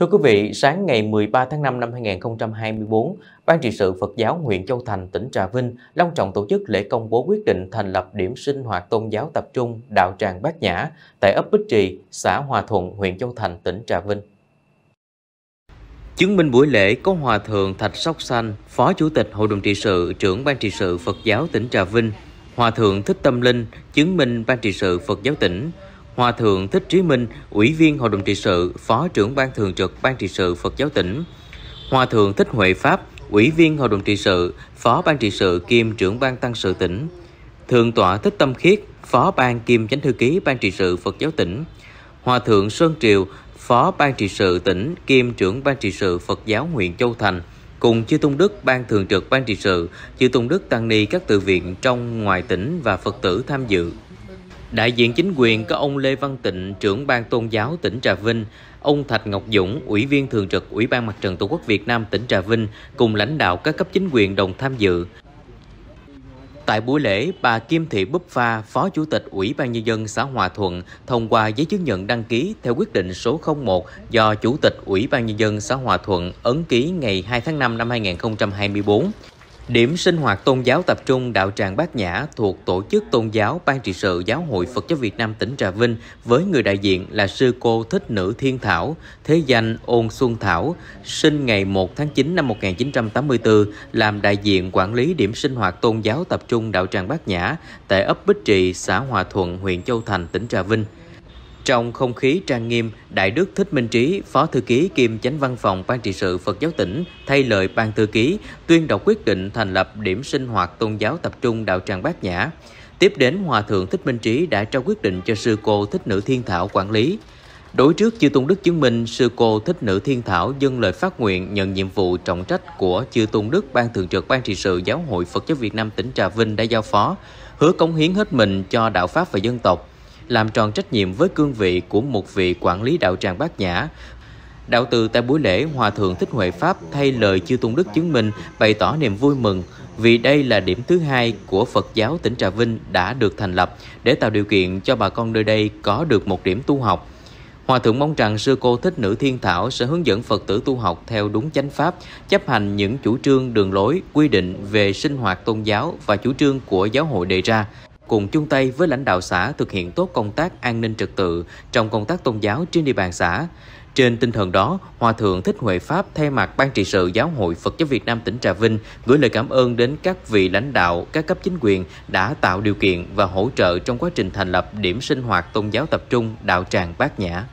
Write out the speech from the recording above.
Thưa quý vị, sáng ngày 13 tháng 5 năm 2024, Ban trị sự Phật giáo huyện Châu Thành, tỉnh Trà Vinh long trọng tổ chức lễ công bố quyết định thành lập điểm sinh hoạt tôn giáo tập trung Đạo Tràng Bát Nhã tại ấp Bích Trì, xã Hòa Thuận, huyện Châu Thành, tỉnh Trà Vinh. Chứng minh buổi lễ có Hòa Thượng Thạch Sóc Xanh, Phó Chủ tịch Hội đồng trị sự, trưởng Ban trị sự Phật giáo tỉnh Trà Vinh, Hòa Thượng Thích Tâm Linh, chứng minh Ban trị sự Phật giáo tỉnh, Hòa thượng Thích Trí Minh, Ủy viên Hội đồng trị sự, Phó trưởng Ban Thường trực Ban trị sự Phật giáo tỉnh. Hòa thượng Thích Huệ Pháp, Ủy viên Hội đồng trị sự, Phó Ban trị sự kiêm trưởng Ban Tăng sự tỉnh. Thượng tọa Thích Tâm Khiết, Phó Ban kiêm chánh thư ký Ban trị sự Phật giáo tỉnh. Hòa thượng Sơn Triều, Phó Ban trị sự tỉnh kiêm trưởng Ban trị sự Phật giáo huyện Châu Thành cùng chư Tôn Đức Ban Thường trực Ban Trị sự, chư Tôn Đức Tăng Ni các tự viện trong ngoài tỉnh và Phật tử tham dự Đại diện chính quyền có ông Lê Văn Tịnh, trưởng ban tôn giáo tỉnh Trà Vinh, ông Thạch Ngọc Dũng, ủy viên thường trực Ủy ban Mặt trận Tổ quốc Việt Nam tỉnh Trà Vinh cùng lãnh đạo các cấp chính quyền đồng tham dự. Tại buổi lễ, bà Kim Thị Búp Pha, Phó Chủ tịch Ủy ban Nhân dân xã Hòa Thuận, thông qua giấy chứng nhận đăng ký theo quyết định số 01 do Chủ tịch Ủy ban Nhân dân xã Hòa Thuận ấn ký ngày 2 tháng 5 năm 2024 Điểm sinh hoạt tôn giáo tập trung đạo tràng Bát Nhã thuộc Tổ chức Tôn giáo Ban trị sự Giáo hội Phật giáo Việt Nam tỉnh Trà Vinh với người đại diện là sư cô Thích Nữ Thiên Thảo, thế danh Ôn Xuân Thảo, sinh ngày 1 tháng 9 năm 1984, làm đại diện quản lý điểm sinh hoạt tôn giáo tập trung đạo tràng Bát Nhã tại ấp Bích trị xã Hòa Thuận, huyện Châu Thành, tỉnh Trà Vinh. Trong không khí trang nghiêm, Đại đức Thích Minh Trí, Phó Thư ký kiêm chánh văn phòng Ban trị sự Phật giáo tỉnh, thay lời Ban Thư ký, tuyên đọc quyết định thành lập điểm sinh hoạt tôn giáo tập trung Đạo Tràng Bát Nhã. Tiếp đến, Hòa Thượng Thích Minh Trí đã trao quyết định cho Sư Cô Thích Nữ Thiên Thảo quản lý. Đối trước Chư Tôn Đức chứng minh, Sư Cô Thích Nữ Thiên Thảo dâng lời phát nguyện nhận nhiệm vụ trọng trách của Chư Tôn Đức Ban Thường trực Ban trị sự Giáo hội Phật giáo Việt Nam tỉnh Trà Vinh đã giao phó, hứa cống hiến hết mình cho đạo Pháp và dân tộc, làm tròn trách nhiệm với cương vị của một vị quản lý đạo tràng Bát Nhã. Đạo từ tại buổi lễ, Hòa Thượng Thích Huệ Pháp thay lời chư Tôn Đức chứng minh bày tỏ niềm vui mừng vì đây là điểm thứ hai của Phật giáo tỉnh Trà Vinh đã được thành lập để tạo điều kiện cho bà con nơi đây có được một điểm tu học. Hòa thượng mong rằng sư cô Thích Nữ Thiên Thảo sẽ hướng dẫn Phật tử tu học theo đúng chánh pháp, chấp hành những chủ trương đường lối, quy định về sinh hoạt tôn giáo và chủ trương của giáo hội đề ra cùng chung tay với lãnh đạo xã thực hiện tốt công tác an ninh trật tự trong công tác tôn giáo trên địa bàn xã. Trên tinh thần đó, Hòa Thượng Thích Huệ Pháp thay mặt Ban trị sự Giáo hội Phật giáo Việt Nam tỉnh Trà Vinh gửi lời cảm ơn đến các vị lãnh đạo, các cấp chính quyền đã tạo điều kiện và hỗ trợ trong quá trình thành lập điểm sinh hoạt tôn giáo tập trung Đạo Tràng Bát Nhã.